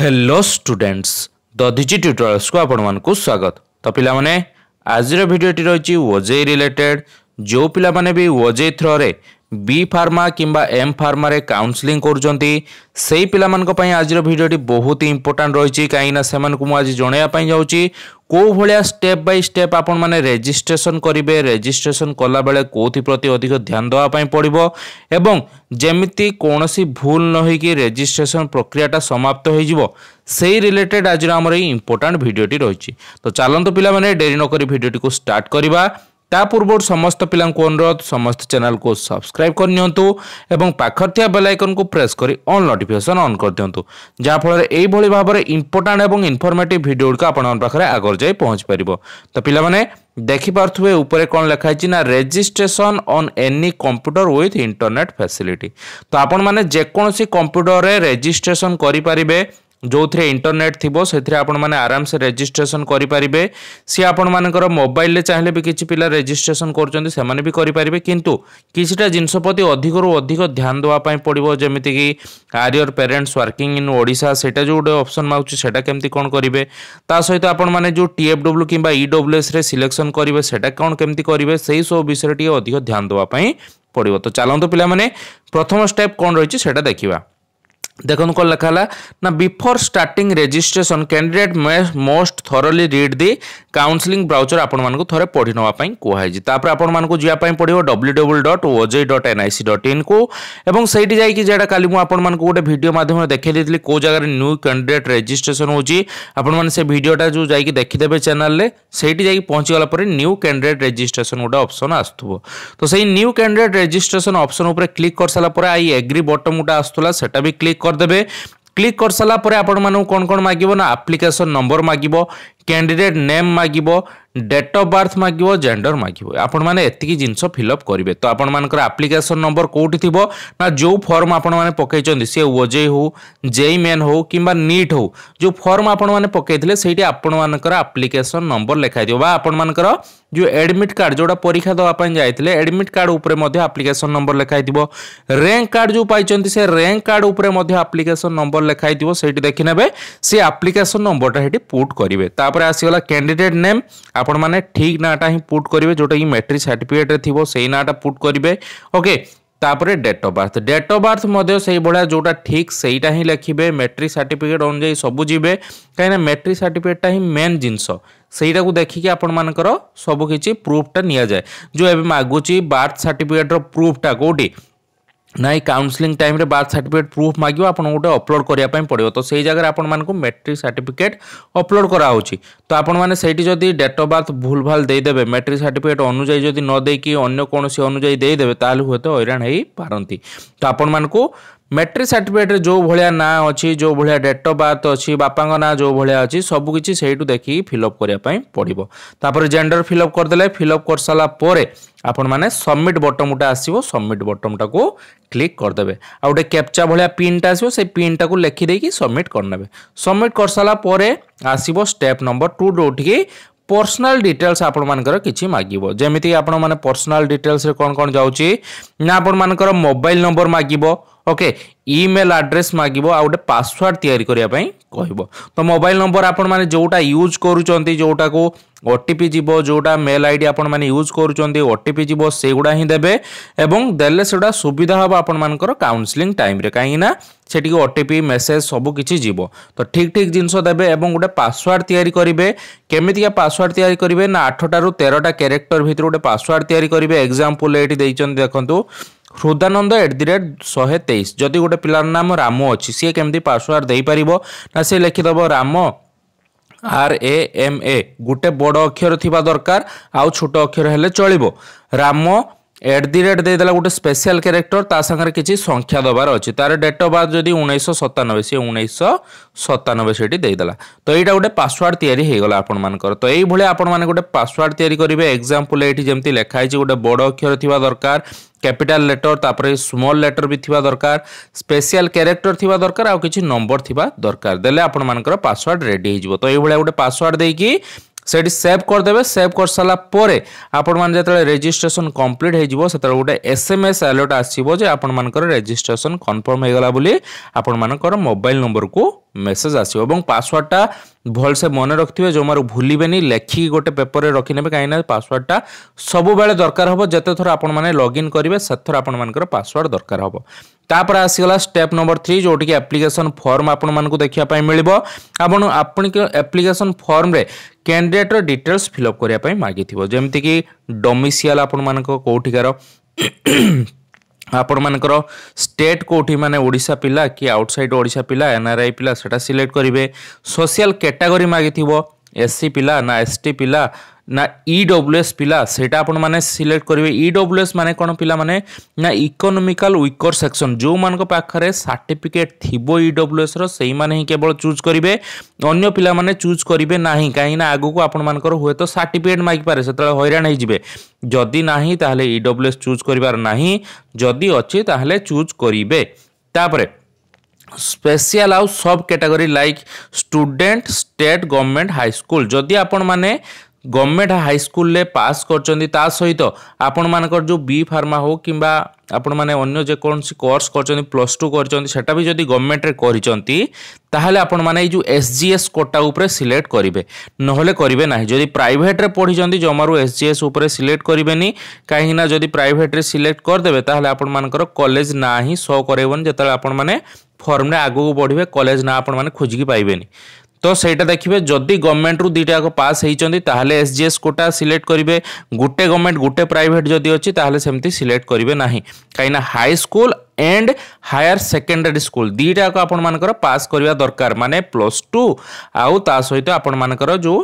hello students the digi ଟ୍ୟୁଟୋରିଆଲ୍ସକୁ ଆପଣମାନଙ୍କୁ ସ୍ୱାଗତ ତ ପିଲାମାନେ ଆଜିର ଭିଡ଼ିଓଟି ରହିଛି ଓଜେଇ ରିଲେଟେଡ଼ ଯେଉଁ ପିଲାମାନେ ବି ଓଜେଇ ଥ୍ରୋରେ বি ফার্ମা কিংবা এম ফার্মারে কাউন্সেলিং করছেন সেই পিলাମାନଙ୍କ ପାଇଁ ଆଜିର ଭିଡ଼ିଓଟି ବହୁତ ଇମ୍ପୋର୍ଟାଣ୍ଟ ରହିଛି କାହିଁକିନା ସେମାନଙ୍କୁ ମୁଁ ଆଜି ଜଣାଇବା ପାଇଁ ଯାଉଛି କେଉଁ ଭଳିଆ ଷ୍ଟେପ୍ ବାଇ ଷ୍ଟେପ୍ ଆପଣମାନେ ରେଜିଷ୍ଟ୍ରେସନ୍ କରିବେ ରେଜିଷ୍ଟ୍ରେସନ୍ କଲାବେଳେ କେଉଁଥି ପ୍ରତି ଅଧିକ ଧ୍ୟାନ ଦେବା ପାଇଁ ପଡ଼ିବ ଏବଂ ଯେମିତି କୌଣସି ଭୁଲ ନ ହୋଇକି ରେଜିଷ୍ଟ୍ରେସନ୍ ପ୍ରକ୍ରିୟାଟା ସମାପ୍ତ ହୋଇଯିବ সেই রিলেটেড আজর আমার এই ইম্পর্টাট ভিডিওটি রয়েছে তো চালু পিলা মানে ডেরি নকি ভিডিওটি স্টার্ট করা ତା ପୂର୍ବରୁ ସମସ୍ତ ପିଲାଙ୍କୁ ଅନୁରୋଧ ସମସ୍ତ ଚ୍ୟାନେଲକୁ ସବସ୍କ୍ରାଇବ୍ କରିନିଅନ୍ତୁ ଏବଂ ପାଖରେ ଥିବା ବେଲ୍ ଆଇକନ୍କୁ ପ୍ରେସ୍ କରି ଅଲ୍ ନୋଟିଫିକେସନ୍ ଅନ୍ କରିଦିଅନ୍ତୁ ଯାହାଫଳରେ ଏଇଭଳି ଭାବରେ ଇମ୍ପୋର୍ଟାଣ୍ଟ ଏବଂ ଇନଫର୍ମେଟିଭ୍ ଭିଡ଼ିଓ ଗୁଡ଼ିକ ଆପଣଙ୍କ ପାଖରେ ଆଗରେ ଯାଇ ପହଞ୍ଚି ପାରିବ ତ ପିଲାମାନେ ଦେଖିପାରୁଥିବେ ଉପରେ କ'ଣ ଲେଖା ହେଇଛି ନା registration on any computer with internet facility ତ ଆପଣମାନେ ଯେକୌଣସି କମ୍ପ୍ୟୁଟରରେ ରେଜିଷ୍ଟ୍ରେସନ୍ କରିପାରିବେ ଯେଉଁଥିରେ ଇଣ୍ଟରନେଟ୍ ଥିବ ସେଥିରେ ଆପଣମାନେ ଆରାମସେ ରେଜିଷ୍ଟ୍ରେସନ୍ କରିପାରିବେ ସିଏ ଆପଣମାନଙ୍କର ମୋବାଇଲରେ ଚାହିଁଲେ ବି କିଛି ପିଲା ରେଜିଷ୍ଟ୍ରେସନ୍ କରୁଛନ୍ତି ସେମାନେ ବି କରିପାରିବେ କିନ୍ତୁ କିଛିଟା ଜିନିଷ ପ୍ରତି ଅଧିକରୁ ଅଧିକ ଧ୍ୟାନ ଦେବା ପାଇଁ ପଡ଼ିବ ଯେମିତିକି are your parents working in Odisha ସେଇଟା ଯେଉଁ ଗୋଟେ ଅପସନ୍ ମାଗୁଛି ସେଇଟା କେମିତି କ'ଣ କରିବେ ତା ସହିତ ଆପଣମାନେ ଯେଉଁ ଟିଏଫ୍ଡବ୍ଲ୍ୟୁ କିମ୍ବା ଇଡବ୍ଲ୍ୟୁଏସ୍ରେ ସିଲେକ୍ସନ୍ କରିବେ ସେଇଟା କ'ଣ କେମିତି କରିବେ ସେଇ ସବୁ ବିଷୟରେ ଟିକେ ଅଧିକ ଧ୍ୟାନ ଦେବା ପାଇଁ ପଡ଼ିବ ତ ଚାଲନ୍ତୁ ପିଲାମାନେ ପ୍ରଥମ ଷ୍ଟେପ୍ କ'ଣ ରହିଛି ସେଇଟା ଦେଖିବା देखो कौन लिखा है ना before starting registration candidate may most thoroughly read the counselling brochure आपण मानक थे पढ़ी नापी कहुई आपण मानक जावाई पड़ो डब्ल्यू डब्ल्यू डट ओजे डट एन आई सी डट इन को सही जाटा का आपण मानक गोटे भिडियो मध्यम देखे देती कौ जगह न्यू कैंडिडेट रेजिट्रेसन होने भिडियोटा जो जा देखीदेवे चेल से पहुँचगला न्यू कैंडिडेट रेजिट्रेसन गोटे अप्सन आसो तो से न्यू कैंडिडेट रेजिट्रेसन अप्सन उपर क्लिक कर सारापर आई एग्री बटन गोटे आसूला से क्लिक ক্লিক କରିଦେବେ ক্লিক କରିସାରିଲା ପରେ ଆପଣମାନଙ୍କୁ କ'ଣ କ'ଣ ମାଗିବ ନା ଆପ୍ଲିକେସନ୍ ନମ୍ବର ମାଗିବ କ୍ୟାଣ୍ଡିଡେଟ୍ ନେମ୍ ମାଗିବ ଡେଟ୍ ଅଫ୍ ବାର୍ଥ ମାଗିବ ଜେଣ୍ଡର ମାଗିବ ଆପଣମାନେ ଏତିକି ଜିନିଷ ଫିଲଅପ୍ କରିବେ ତ ଆପଣମାନଙ୍କର ଆପ୍ଲିକେସନ୍ ନମ୍ବର କେଉଁଠି ଥିବ ନା ଯେଉଁ ଫର୍ମ ଆପଣମାନେ ପକାଇଛନ୍ତି ସିଏ ଓଜେଇ ହେଉ ଜେଇ ମେନ୍ ହେଉ କିମ୍ବା ନିଟ୍ ହେଉ ଯେଉଁ ଫର୍ମ ଆପଣମାନେ ପକାଇଥିଲେ ସେଇଠି ଆପଣମାନଙ୍କର ଆପ୍ଲିକେସନ୍ ନମ୍ବର ଲେଖାଇଥିବ ବା ଆପଣମାନଙ୍କର ଯେଉଁ ଆଡ଼ମିଟ୍ କାର୍ଡ଼ ଯେଉଁଟା ପରୀକ୍ଷା ଦେବା ପାଇଁ ଯାଇଥିଲେ ଆଡ଼ମିଟ୍ କାର୍ଡ଼ ଉପରେ ମଧ୍ୟ ଆପ୍ଲିକେସନ୍ ନମ୍ବର ଲେଖାଇଥିବ ର୍ୟାଙ୍କ କାର୍ଡ଼ ଯେଉଁ ପାଇଛନ୍ତି ସେ ର୍ୟାଙ୍କ କାର୍ଡ଼ ଉପରେ ମଧ୍ୟ ଆପ୍ଲିକେସନ୍ ନମ୍ବର ଲେଖାଇଥିବ ସେଇଠି ଦେଖିନେବେ ସେ ଆପ୍ଲିକେସନ୍ ନମ୍ବରଟା ସେଠି ପୁଟ୍ କରିବେ ତାପରେ তাপরে আসিগলা ক্যান্ডিডেট নেম আপন মানে ঠিক নাটা হি পুট করিবে যেটা কি ম্যাট্রিক সার্টিফিকেটে থিব সেই নাটা পুট করিবে ওকে তাপরে date of birth date of birth মধ্যে সেইভাবে যেটা ঠিক সেইটা হি লেখিবে ম্যাট্রিক সার্টিফিকেট অনুযায়ী সবু যাবে কিনা ম্যাট্রিক সার্টিফিকেটটা হি মেন জিনিস ସେଇଟାକୁ ଦେଖିକି ଆପଣମାନଙ୍କର ସବୁ କିଛି ପ୍ରୁଫ୍ଟା ନିଆଯାଏ ଯେଉଁ ଏବେ ମାଗୁଛି ବାର୍ଥ ସାର୍ଟିଫିକେଟ୍ର ପ୍ରୁଫ୍ଟା କେଉଁଠି ନାଇଁ କାଉନସିଲିଂ ଟାଇମ୍ରେ ବାର୍ଥ ସାର୍ଟିଫିକେଟ୍ ପ୍ରୁଫ୍ ମାଗିବ ଆପଣଙ୍କୁ ଗୋଟେ ଅପଲୋଡ଼୍ କରିବା ପାଇଁ ପଡ଼ିବ ତ ସେଇ ଜାଗାରେ ଆପଣମାନଙ୍କୁ ମେଟ୍ରିକ୍ ସାର୍ଟିଫିକେଟ୍ ଅପଲୋଡ଼୍ କରାହେଉଛି ତ ଆପଣମାନେ ସେଇଠି ଯଦି ଡେଟ୍ ଅଫ୍ ବାର୍ଥ ଭୁଲ ଭାଲ ଦେଇଦେବେ ମେଟ୍ରିକ୍ ସାର୍ଟିଫିକେଟ୍ ଅନୁଯାୟୀ ଯଦି ନ ଦେଇକି ଅନ୍ୟ କୌଣସି ଅନୁଯାୟୀ ଦେଇଦେବେ ତାହେଲେ ହୁଏତ ହଇରାଣ ହେଇପାରନ୍ତି ତ ଆପଣମାନଙ୍କୁ ମ୍ୟାଟ୍ରିକ୍ ସାର୍ଟିଫିକେଟ୍ରେ ଯେଉଁ ଭଳିଆ ନାଁ ଅଛି ଯେଉଁ ଭଳିଆ ଡେଟ୍ ଅଫ୍ ବାର୍ଥ ଅଛି ବାପାଙ୍କ ନାଁ ଯେଉଁ ଭଳିଆ ଅଛି ସବୁକିଛି ସେଇଠୁ ଦେଖିକି ଫିଲ୍ଅପ୍ କରିବା ପାଇଁ ପଡ଼ିବ ତାପରେ ଜେଣ୍ଡର ଫିଲ୍ଅପ୍ କରିଦେଲେ ଫିଲ୍ଅପ୍ କରିସାରିଲା ପରେ ଆପଣମାନେ ସବମିଟ୍ ବଟମ୍ଟା ଆସିବ ସବମିଟ୍ ବଟମ୍ଟାକୁ କ୍ଲିକ୍ କରିଦେବେ ଆଉ ଗୋଟେ କ୍ୟାପ୍ଚା ଭଳିଆ ପିନ୍ଟା ଆସିବ ସେ ପିନ୍ଟାକୁ ଲେଖିଦେଇକି ସବମିଟ୍ କରିନେବେ ସବମିଟ୍ କରିସାରିଲା ପରେ ଆସିବ ଷ୍ଟେପ୍ ନମ୍ବର ଟୁ ଯେଉଁଠିକି ପର୍ସନାଲ ଡିଟେଲ୍ସ ଆପଣମାନଙ୍କର କିଛି ମାଗିବ ଯେମିତିକି ଆପଣମାନେ ପର୍ସନାଲ ଡିଟେଲ୍ସରେ କ'ଣ କ'ଣ ଯାଉଛି ନା ଆପଣମାନଙ୍କର ମୋବାଇଲ ନମ୍ବର ମାଗିବ ওকে ଇମେଲ୍ ଆଡ୍ରେସ୍ ମାଗିବ ଆଉ ଗୋଟେ ପାସୱାର୍ଡ଼ ତିଆରି କରିବା ପାଇଁ କହିବ ତ ମୋବାଇଲ ନମ୍ବର ଆପଣମାନେ ଯେଉଁଟା ୟୁଜ୍ କରୁଛନ୍ତି ଯେଉଁଟାକୁ ଓ ଟି ପି ଯିବ ଯେଉଁଟା ମେଲ୍ ଆଇ ଡ଼ି ଆପଣମାନେ ୟୁଜ୍ କରୁଛନ୍ତି ଓ ଟି ପି ଯିବ ସେଗୁଡ଼ା ହିଁ ଦେବେ ଏବଂ ଦେଲେ ସେଗୁଡ଼ା ସୁବିଧା ହେବ ଆପଣମାନଙ୍କର କାଉନ୍ସିଲିଂ ଟାଇମ୍ରେ କାହିଁକିନା ସେଠିକି ଓ ଟି ପି ମେସେଜ୍ ସବୁ କିଛି ଯିବ ତ ଠିକ୍ ଠିକ୍ ଜିନିଷ ଦେବେ ଏବଂ ଗୋଟେ ପାସୱାର୍ଡ଼ ତିଆରି କରିବେ କେମିତିକା ପାସୱାର୍ଡ଼ ତିଆରି କରିବେ ନା ଆଠଟାରୁ ତେରଟା କ୍ୟାରେକ୍ଟର ଭିତରୁ ଗୋଟେ ପାସୱାର୍ଡ଼ ତିଆରି କରିବେ ଏକ୍ଜାମ୍ପଲ୍ ଏଇଠି ଦେଇଛନ୍ତି ଦେଖନ୍ତୁ ହୃଦାନନ୍ଦ ଏଟ୍ ଦି ରେଟ୍ ଶହେ ତେଇଶ ଯଦି ଗୋଟେ ପିଲାର ନାମ ରାମ ଅଛି ସିଏ କେମିତି ପାସୱାର୍ଡ଼ ଦେଇପାରିବ ନା ସିଏ ଲେଖିଦେବ ରାମ ଆର୍ ଏ ଏମ୍ ଏ ଗୋଟେ ବଡ଼ ଅକ୍ଷର ଥିବା ଦରକାର ଆଉ ଛୋଟ ଅକ୍ଷର ହେଲେ ଚଳିବ ରାମ এট দি রেট দিয়েদেলা গোটে স্পেশাল ক্যারেক্টর তা সাথে কিছু সংখ্যা দেবার অছি তার ডেট অফ বার্থ যদি উনিশশো সতানবে সি উনিশশো সতানবে সেটি দিয়েদেলা তো এইটা গোটে পাসওয়ার্ড তৈরি হয়ে গলা আপনার তো এইভাবে আপনার গোটে পাসওয়ার্ড তৈরি করবে এক্সাম্পল এইটি যেমন লেখা হয়েছে গোটে বড় অক্ষর থাকা দরকার ক্যাপিটাল লেটর তাপরে স্মল লেটর বি থিবা দরকার স্পেশাল ক্যারেক্টর থিবা দরকার আর কিছু নম্বর থিবা দরকার দেলে আপনার পাসওয়ার্ড রেডি হয়ে যাব তো এইভাবে গোটে পাসওয়ার্ড দিয়ে সেটি সেভ করেদেবে সেভ করেসারা পরে আপনার যেত রেজিষ্ট্রেসন কমপ্লিট হয়ে যাব সেত গোটে এস এম এস আলর্ট আসব যে আপনার রেজিষ্ট্রেসন কনফর্ম হয়ে গলা বলে আপনার মোবাইল নম্বরক মেসেজ আসবে এবং পাসওয়ার্ডটা ভালসে মনে রাখবে যে ভুলবেনি লেখি গোটে পেপরে রখিনেবে কিনা পাসওয়ার্ডটা সবুলে দরকার হব যেতে থর আপন মানে লগ ইন করবে সেথর আপন মানকর পাসওয়ার্ড দরকার হব তাপরে আসিগলা স্টেপ নম্বর থ্রি যেটি কি আপ্লিকেসন ফর্ম আপন মানুষ দেখা মিলব আপন আপনি আপ্লিকেসন ফর্মে ক্যাডিডেটর ডিটেলস ফিল অপ করা মাগিথিব যেমিতি কি ডমিসিয়াল আপন মান কোটিকার ଆପଣମାନଙ୍କର ଷ୍ଟେଟ୍ କେଉଁଠି ମାନେ ଓଡ଼ିଶା ପିଲା କି ଆଉଟସାଇଡ୍ ଓଡ଼ିଶା ପିଲା ଏନ୍ଆର୍ଆଇ ପିଲା ସେଇଟା ସିଲେକ୍ଟ କରିବେ ସୋସିଆଲ କ୍ୟାଟାଗୋରୀ ମାଗିଥିବ ଏସ୍ ସି ପିଲା ନା ଏସ୍ ଟି ପିଲା ना ଇଡବ୍ଲ୍ୟୁଏସ୍ ପିଲା ସେଇଟା ଆପଣମାନେ ସିଲେକ୍ଟ କରିବେ ଇଡବ୍ଲ୍ୟୁଏସ୍ ମାନେ କ'ଣ ପିଲାମାନେ ନା ଇକୋନୋମିକାଲ ୱିକର ସେକ୍ସନ୍ ଯେଉଁମାନଙ୍କ ପାଖରେ ସାର୍ଟିଫିକେଟ୍ ଥିବ ଇଡବ୍ଲ୍ୟୁଏସ୍ର ସେଇମାନେ ହିଁ କେବଳ ଚୁଜ୍ କରିବେ ଅନ୍ୟ ପିଲାମାନେ ଚୁଜ୍ କରିବେ ନାହିଁ କାହିଁକିନା ଆଗକୁ ଆପଣମାନଙ୍କର ହୁଏତ ସାର୍ଟିଫିକେଟ୍ ମାଗିପାରେ ସେତେବେଳେ ହଇରାଣ ହେଇଯିବେ ଯଦି ନାହିଁ ତାହେଲେ ଇଡବ୍ଲ୍ୟୁଏସ୍ ଚୁଜ୍ କରିବାର ନାହିଁ ଯଦି ଅଛି ତାହେଲେ ଚୁଜ୍ କରିବେ ତାପରେ ସ୍ପେଶିଆଲ ଆଉ sub category like student state government high school ଯଦି ଆପଣମାନେ ଗଭର୍ଣ୍ଣମେଣ୍ଟ ହାଇସ୍କୁଲରେ ପାସ୍ କରିଛନ୍ତି ତା ସହିତ ଆପଣମାନଙ୍କର ଯେଉଁ ବି ଫାର୍ମା ହେଉ କିମ୍ବା ଆପଣମାନେ ଅନ୍ୟ ଯେକୌଣସି କୋର୍ସ କରିଛନ୍ତି ପ୍ଲସ୍ ଟୁ କରିଛନ୍ତି ସେଇଟା ବି ଯଦି ଗଭର୍ଣ୍ଣମେଣ୍ଟରେ କରିଛନ୍ତି ତାହେଲେ ଆପଣମାନେ ଏଇ ଯେଉଁ ଏସ୍ ଜି ଏସ୍ କୋଟା ଉପରେ ସିଲେକ୍ଟ କରିବେ ନହେଲେ କରିବେ ନାହିଁ ଯଦି ପ୍ରାଇଭେଟ୍ରେ ପଢ଼ିଛନ୍ତି ଜମାରୁ ଏସ୍ ଜି ଏସ୍ ଉପରେ ସିଲେକ୍ଟ କରିବେନି କାହିଁକିନା ଯଦି ପ୍ରାଇଭେଟ୍ରେ ସିଲେକ୍ଟ କରିଦେବେ ତାହେଲେ ଆପଣମାନଙ୍କର କଲେଜ ନାଁ ହିଁ ସୋ କରେଇବନି ଯେତେବେଳେ ଆପଣମାନେ ଫର୍ମରେ ଆଗକୁ ବଢ଼ିବେ କଲେଜ ନାଁ ଆପଣମାନେ ଖୋଜିକି ପାଇବେନି तो ସେଇଟା ଦେଖିବେ ଯଦି ଗଭର୍ଣ୍ଣମେଣ୍ଟରୁ ଦୁଇଟାଯାକ ପାସ୍ ହେଇଛନ୍ତି ତାହେଲେ S G S quota select କରିବେ ଗୋଟେ ଗଭର୍ଣ୍ଣମେଣ୍ଟ ଗୋଟେ ପ୍ରାଇଭେଟ୍ ଯଦି ଅଛି ତାହେଲେ ସେମିତି ସିଲେକ୍ଟ କରିବେ ନାହିଁ କାହିଁକିନା high school and higher secondary school दुईटा को आपण पास करवा दरकार माने प्लस टू आउ ता सहित आपण जो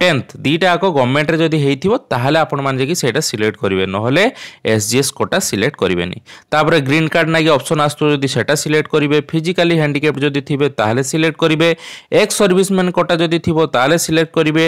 টেন্থ দুইটা যাক গভর্নমেন্টরে যদি হয়েছিল তাহলে আপনার যাই সেটা সিলেক্ট করবে নহলে এসজিএস কোটা সিলেক্ট করবে তাপরে গ্রিন কার্ড নাকি অপশন আসতো যদি সেটা সিলেক্ট করবে ফিজিক্যালি হ্যান্ডিক্যাপ যদি থিবে তাহলে সিলেক্ট করবে এক্স সর্ভিসম্যান কোটা যদি থিব তাহলে সিলেক্ট করবে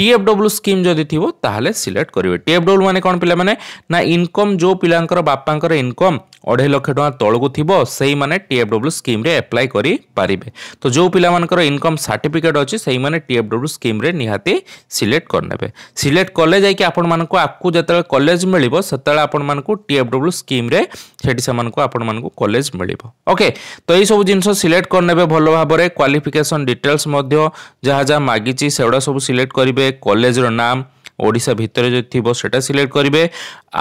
টিএফডବ୍ଲ୍ୟୁ ସ୍କିମ୍ ଯଦି ଥିବ ତାହେଲେ ସିଲେକ୍ଟ କରିବେ ଟିଏଫଡବ୍ଲ୍ୟୁ ମାନେ କ'ଣ ପିଲାମାନେ ନା ଇନକମ୍ ଯେଉଁ ପିଲାଙ୍କର ବାପାଙ୍କର ଇନକମ୍ ଅଢ଼େଇ ଲକ୍ଷ ଟଙ୍କା ତଳକୁ ଥିବ ସେଇମାନେ ଟିଏଫଡବ୍ଲ୍ୟୁ ସ୍କିମ୍ରେ ଆପ୍ଲାଏ କରିପାରିବେ ତ ଯେଉଁ ପିଲାମାନଙ୍କର ଇନକମ୍ ସାର୍ଟିଫିକେଟ୍ ଅଛି ସେଇମାନେ ଟିଏଫଡବ୍ଲ୍ୟୁ ସ୍କିମ୍ରେ ନିହାତି ସିଲେକ୍ଟ କରିନେବେ ସିଲେକ୍ଟ କଲେ ଯାଇକି ଆପଣମାନଙ୍କୁ ଆକୁ ଯେତେବେଳେ କଲେଜ ମିଳିବ ସେତେବେଳେ ଆପଣମାନଙ୍କୁ ଟିଏଫଡବ୍ଲ୍ୟୁ ସ୍କିମ୍ରେ ସେଠି ସେମାନଙ୍କୁ ଆପଣମାନଙ୍କୁ କଲେଜ ମିଳିବ ଓକେ ତ ଏଇସବୁ ଜିନିଷ ସିଲେକ୍ଟ କରିନେବେ ଭଲ ଭାବରେ କ୍ୱାଲିଫିକେସନ୍ ଡିଟେଲ୍ସ ମଧ୍ୟ ଯାହା ଯାହା ମାଗିଛି ସେଗୁଡ଼ା ସବୁ ସିଲେକ୍ଟ କରିବେ କରିବେ କଲେଜର ନାମ ଓଡ଼ିଶା ଭିତରେ ଯଦି ଥିବ ସେଟା ସିଲେକ୍ଟ କରିବେ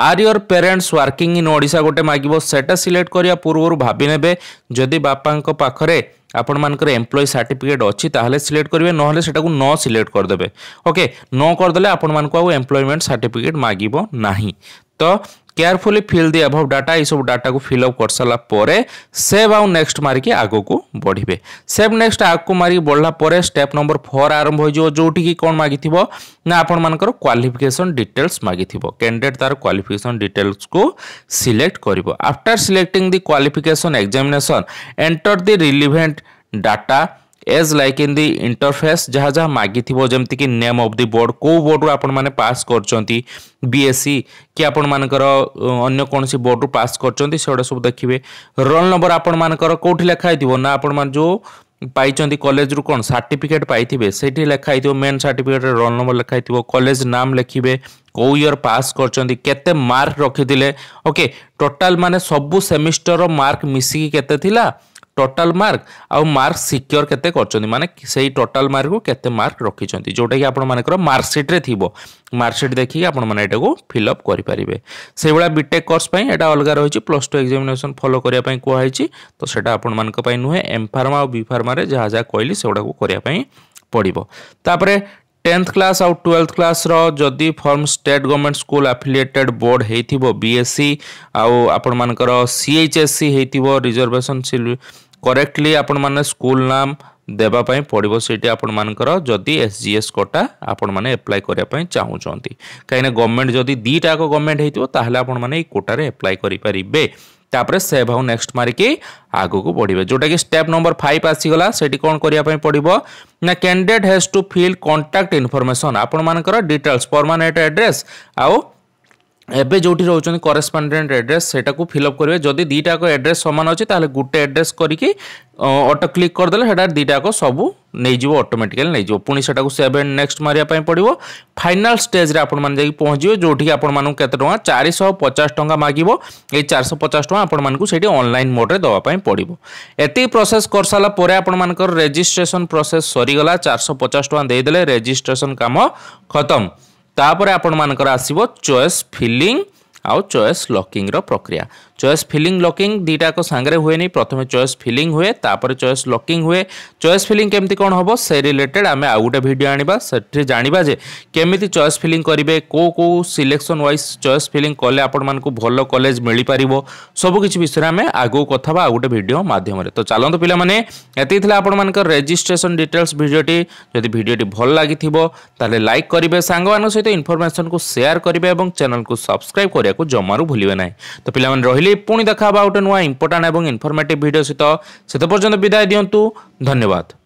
are your parents working in Odisha ଗୋଟେ ମାଗିବ ସେଟା ସିଲେକ୍ଟ କରିବା ପୂର୍ବରୁ ଭାବି ନେବେ ଯଦି ବାପାଙ୍କ ପାଖରେ ଆପଣମାନଙ୍କର ଏମ୍ପ୍ଲୟି ସାର୍ଟିଫିକେଟ୍ ଅଛି ତାହେଲେ ସିଲେକ୍ଟ କରିବେ ନହେଲେ ସେଟାକୁ ନ ସିଲେକ୍ଟ କରିଦେବେ ଓକେ ନ କରିଦେଲେ ଆପଣମାନଙ୍କୁ ଆଉ ଏମ୍ପ୍ଲୟମେଣ୍ଟ ସାର୍ଟିଫିକେଟ୍ ମାଗିବ ନାହିଁ ତ কেয়ারফুলি ফিল দি অভাব ডাটা এইসব ডাটাকে ফিল অপ করসারা পরে সেভ আউ নেক্সট মারিকি আগুকু বড়বে সেভ নেক্সট আগুকু মারিকি বড়লা পরে স্টেপ নম্বর ফোর আরম্ভ হয়ে যাব যেটিকি কোণ মাগিথিব না আপনার কোয়ালিফিকেসন ডিটেলস মাগিথিব ক্যান্ডিডেট তার কোয়ালিফিকেসন ডিটেলসকে সিলেক্ট করব after selecting the qualification examination enter the relevant data as like in the interface जहाँ जहाँ मागी जमीक नेम अफ दि बोर्ड कौ बोर्ड आपण मैंने पास कर बीएससी कि आपण मानकर अन्य कौन सी बोर्ड पास कर सब देखिए रोल नंबर आपण मानकर कौटी लिखाई ना आपण मान जो পাইছেন কলেজরু কোণ সার্টিফিকেট পাইবে সেইটি লেখা হয়ে মেন সার্টিফিকেটে রোল নম্বর লেখা হয়ে কলেজ নাম লেখবে কেউ ইয়র পাস করছেন কেতে মার্ক রখিলে ওকে টোটাল মানে সবু সেমিস্টর মার্ক মিশিকি কেতে লা ଟୋଟାଲ୍ ମାର୍କ ଆଉ ମାର୍କ ସିକ୍ୟୋର କେତେ କରିଛନ୍ତି ମାନେ ସେଇ ଟୋଟାଲ୍ ମାର୍କକୁ କେତେ ମାର୍କ ରଖିଛନ୍ତି ଯେଉଁଟାକି ଆପଣମାନଙ୍କର ମାର୍କସିଟ୍ରେ ଥିବ ମାର୍କସିଟ୍ ଦେଖିକି ଆପଣମାନେ ଏଟାକୁ ଫିଲ୍ଅପ୍ କରିପାରିବେ ସେଇଭଳିଆ ବିଟେକ୍ କୋର୍ସ ପାଇଁ ଏଇଟା ଅଲଗା ରହିଛି ପ୍ଲସ୍ ଟୁ ଏକ୍ଜାମିନେସନ୍ ଫଲୋ କରିବା ପାଇଁ କୁହାହେଇଛି ତ ସେଇଟା ଆପଣମାନଙ୍କ ପାଇଁ ନୁହେଁ ଏମ୍ ଫାର୍ମା ଆଉ ବି ଫାର୍ମାରେ ଯାହା ଯାହା କହିଲି ସେଗୁଡ଼ାକୁ କରିବା ପାଇଁ ପଡ଼ିବ ତାପରେ टेन्थ क्लास आउ ट्वेल्थ क्लास रो जदि from state government school affiliated board होती बीएससी आउ आपण मानकर सीएचएससी होती रिजर्वेशन କରେକ୍ଟଲି ଆପଣମାନେ ସ୍କୁଲ ନାମ ଦେବା ପାଇଁ ପଡ଼ିବ ସେଇଠି ଆପଣମାନଙ୍କର ଯଦି ଏସ୍ ଜି ଏସ୍ କୋଟା ଆପଣମାନେ ଆପ୍ଲାଏ କରିବା ପାଇଁ ଚାହୁଁଛନ୍ତି କାହିଁକିନା ଗଭର୍ଣ୍ଣମେଣ୍ଟ ଯଦି ଦୁଇଟାକ ଗଭର୍ଣ୍ଣମେଣ୍ଟ ହେଇଥିବ ତାହେଲେ ଆପଣମାନେ ଏଇ କୋଟାରେ ଆପ୍ଲାଏ କରିପାରିବେ ତାପରେ ସେଭ୍ ଆଉ ନେକ୍ସଟ ମାରିକି ଆଗକୁ ବଢ଼ିବେ ଯେଉଁଟାକି ଷ୍ଟେପ୍ ନମ୍ବର ଫାଇଭ୍ ଆସିଗଲା ସେଠି କ'ଣ କରିବା ପାଇଁ ପଡ଼ିବ ନା candidate has to fill contact information ଆପଣମାନଙ୍କର ଡିଟେଲ୍ସ ପରମାନେଣ୍ଟ ଆଡ୍ରେସ୍ ଆଉ ଏବେ ଯେଉଁଠି ରହୁଛନ୍ତି କରେସ୍ପଣ୍ଡେଣ୍ଟ ଆଡ୍ରେସ୍ ସେଟାକୁ ଫିଲ୍ଅପ୍ କରିବେ ଯଦି ଦୁଇଟାକ ଆଡ୍ରେସ୍ ସମାନ ଅଛି ତାହେଲେ ଗୋଟେ ଆଡ୍ରେସ୍ କରିକି ଅଟୋ କ୍ଲିକ୍ କରିଦେଲେ ସେଟା ଦୁଇଟାକ ସବୁ ନେଇଯିବ ଅଟୋମେଟିକାଲି ନେଇଯିବ ପୁଣି ସେଟାକୁ ସେଭ୍ ଏଣ୍ଡ ନେକ୍ସଟ ମାରିବା ପାଇଁ ପଡ଼ିବ ଫାଇନାଲ୍ ଷ୍ଟେଜ୍ରେ ଆପଣମାନେ ଯାଇକି ପହଞ୍ଚିବେ ଯେଉଁଠିକି ଆପଣମାନଙ୍କୁ କେତେ ଟଙ୍କା ଚାରିଶହ ପଚାଶ ଟଙ୍କା ମାଗିବ ଏଇ ଚାରିଶହ ପଚାଶ ଟଙ୍କା ଆପଣମାନଙ୍କୁ ସେଇଠି ଅନଲାଇନ୍ ମୋଡ଼ରେ ଦେବା ପାଇଁ ପଡ଼ିବ ଏତିକି ପ୍ରୋସେସ୍ କରିସାରିଲା ପରେ ଆପଣମାନଙ୍କର ରେଜିଷ୍ଟ୍ରେସନ୍ ପ୍ରୋସେସ୍ ସରିଗଲା ଚାରିଶହ ପଚାଶ ଟଙ୍କା ଦେଇଦେଲେ ରେଜିଷ୍ଟ୍ରେସନ୍ କାମ ଖତମ ତାପରେ ଆପଣମାନଙ୍କର ଆସିବ ଚଏସ୍ ଫିଲିଂ ଆଉ ଚଏସ୍ ଲକିଂର ପ୍ରକ୍ରିୟା চয়েস ফিলিং লকিং দুইটাক সাংরে হুয়ে প্রথমে চয়েস ফিলিং হুয়ে তাপরে চয়েস লকিং হুয়ে চয়েস ফিলিং কেমি কম হব সে রিলেটেড আমি আউ গোটে ভিডিও আনবা সেটি জাঁয়া যে কেমিতি চয়েস ফিলিং করবে কেউ কেউ সিলেকশন ওয়াইজ চয়েস ফিলিং কলে আপনার ভাল কলেজ মিপার সবুকিছি বিষয়ে আমি আগুক কথা বা আউ গোটে ভিডিও মাধ্যমে তো চালু পিলা মানে এটি লা আপনার রেজিষ্ট্রেসন ডিটেলস ভিডিওটি যদি ভিডিওটি ভাল লাগি তাহলে লাইক করবে সাংগ সহ ইনফরমেসন কু সেয়ার করবে এবং চ্যানেল কু সবসক্রাইব করা জমারু ভুলবে না তো পিলা রহলি ପୁଣି ଦେଖା ହେବା ଗୋଟେ ନୂଆ ଇମ୍ପୋର୍ଟାଣ୍ଟ ଏବଂ ଇନଫର୍ମେଟିଭ୍ ଭିଡ଼ିଓ ସହିତ ସେତେ ପର୍ଯ୍ୟନ୍ତ ବିଦାୟ ଦିଅନ୍ତୁ ଧନ୍ୟବାଦ